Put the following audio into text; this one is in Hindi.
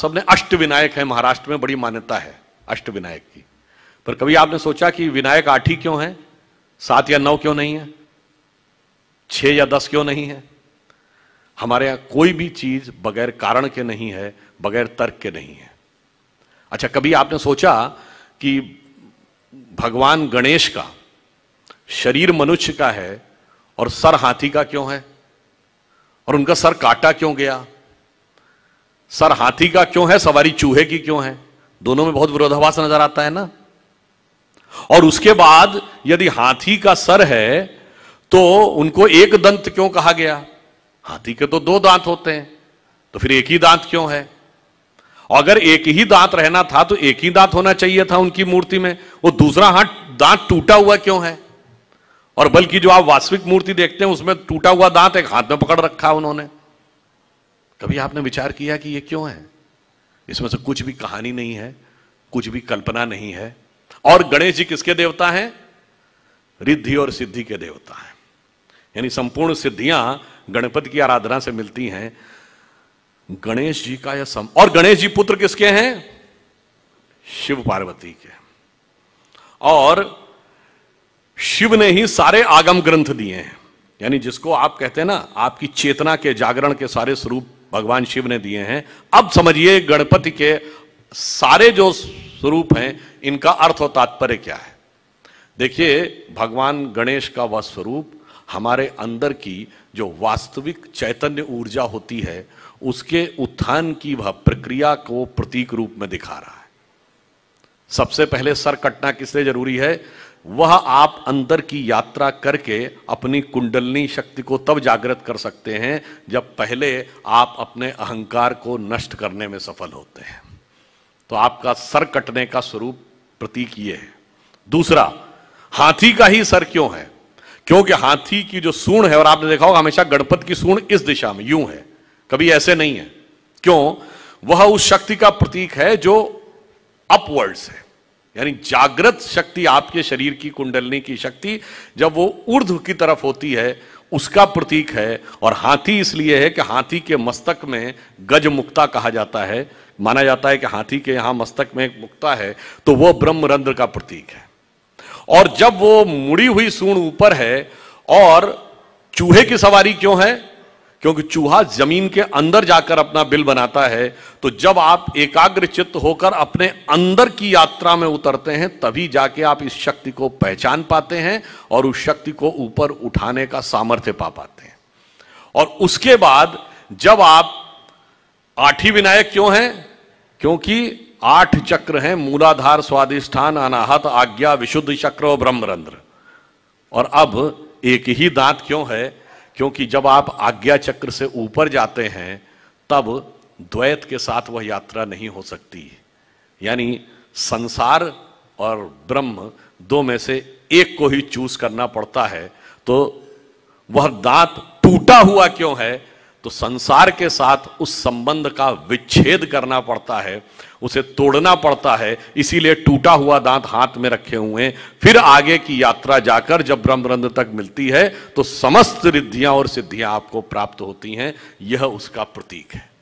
सबने अष्ट विनायक है महाराष्ट्र में बड़ी मान्यता है अष्ट विनायक की पर कभी आपने सोचा कि विनायक आठ ही क्यों है सात या नौ क्यों नहीं है छह या दस क्यों नहीं है हमारे यहां कोई भी चीज बगैर कारण के नहीं है बगैर तर्क के नहीं है अच्छा कभी आपने सोचा कि भगवान गणेश का शरीर मनुष्य का है और सर हाथी का क्यों है और उनका सर काटा क्यों गया सर हाथी का क्यों है सवारी चूहे की क्यों है दोनों में बहुत विरोधाभास नजर आता है ना और उसके बाद यदि हाथी का सर है तो उनको एक दंत क्यों कहा गया हाथी के तो दो दांत होते हैं तो फिर एक ही दांत क्यों है अगर एक ही दांत रहना था तो एक ही दांत होना चाहिए था उनकी मूर्ति में वो दूसरा हाथ दांत टूटा हुआ क्यों है और बल्कि जो आप वास्तविक मूर्ति देखते हैं उसमें टूटा हुआ दांत एक हाथ में पकड़ रखा उन्होंने कभी आपने विचार किया कि ये क्यों है इसमें से कुछ भी कहानी नहीं है कुछ भी कल्पना नहीं है और गणेश जी किसके देवता हैं रिद्धि और सिद्धि के देवता हैं यानी संपूर्ण सिद्धियां गणपति की आराधना से मिलती हैं गणेश जी का यह सम और गणेश जी पुत्र किसके हैं शिव पार्वती के और शिव ने ही सारे आगम ग्रंथ दिए हैं यानी जिसको आप कहते हैं ना आपकी चेतना के जागरण के सारे स्वरूप भगवान शिव ने दिए हैं अब समझिए गणपति के सारे जो स्वरूप हैं इनका अर्थ और तात्पर्य क्या है देखिए भगवान गणेश का वह स्वरूप हमारे अंदर की जो वास्तविक चैतन्य ऊर्जा होती है उसके उत्थान की वह प्रक्रिया को प्रतीक रूप में दिखा रहा है सबसे पहले सर कटना किसलिए जरूरी है वह आप अंदर की यात्रा करके अपनी कुंडलनी शक्ति को तब जागृत कर सकते हैं जब पहले आप अपने अहंकार को नष्ट करने में सफल होते हैं तो आपका सर कटने का स्वरूप प्रतीक ये है दूसरा हाथी का ही सर क्यों है क्योंकि हाथी की जो सूण है और आपने देखा होगा हमेशा गणपत की सूण इस दिशा में यूं है कभी ऐसे नहीं है क्यों वह उस शक्ति का प्रतीक है जो अपवर्ड्स है यानी जागृत शक्ति आपके शरीर की कुंडलनी की शक्ति जब वो ऊर्ध की तरफ होती है उसका प्रतीक है और हाथी इसलिए है कि हाथी के मस्तक में गज मुक्ता कहा जाता है माना जाता है कि हाथी के यहां मस्तक में एक मुक्ता है तो वह ब्रह्मरंध्र का प्रतीक है और जब वो मुड़ी हुई सूण ऊपर है और चूहे की सवारी क्यों है क्योंकि चूहा जमीन के अंदर जाकर अपना बिल बनाता है तो जब आप एकाग्र चित्त होकर अपने अंदर की यात्रा में उतरते हैं तभी जाके आप इस शक्ति को पहचान पाते हैं और उस शक्ति को ऊपर उठाने का सामर्थ्य पा पाते हैं और उसके बाद जब आप आठी विनायक क्यों हैं क्योंकि आठ चक्र हैं मूलाधार स्वादिष्ठान अनाहत आज्ञा विशुद्ध चक्र और ब्रह्मरंध्र और अब एक ही दांत क्यों है क्योंकि जब आप आज्ञा चक्र से ऊपर जाते हैं तब द्वैत के साथ वह यात्रा नहीं हो सकती यानी संसार और ब्रह्म दो में से एक को ही चूज करना पड़ता है तो वह दांत टूटा हुआ क्यों है तो संसार के साथ उस संबंध का विच्छेद करना पड़ता है उसे तोड़ना पड़ता है इसीलिए टूटा हुआ दांत हाथ में रखे हुए हैं फिर आगे की यात्रा जाकर जब ब्रह्मरंध तक मिलती है तो समस्त रिद्धियां और सिद्धियां आपको प्राप्त होती हैं यह उसका प्रतीक है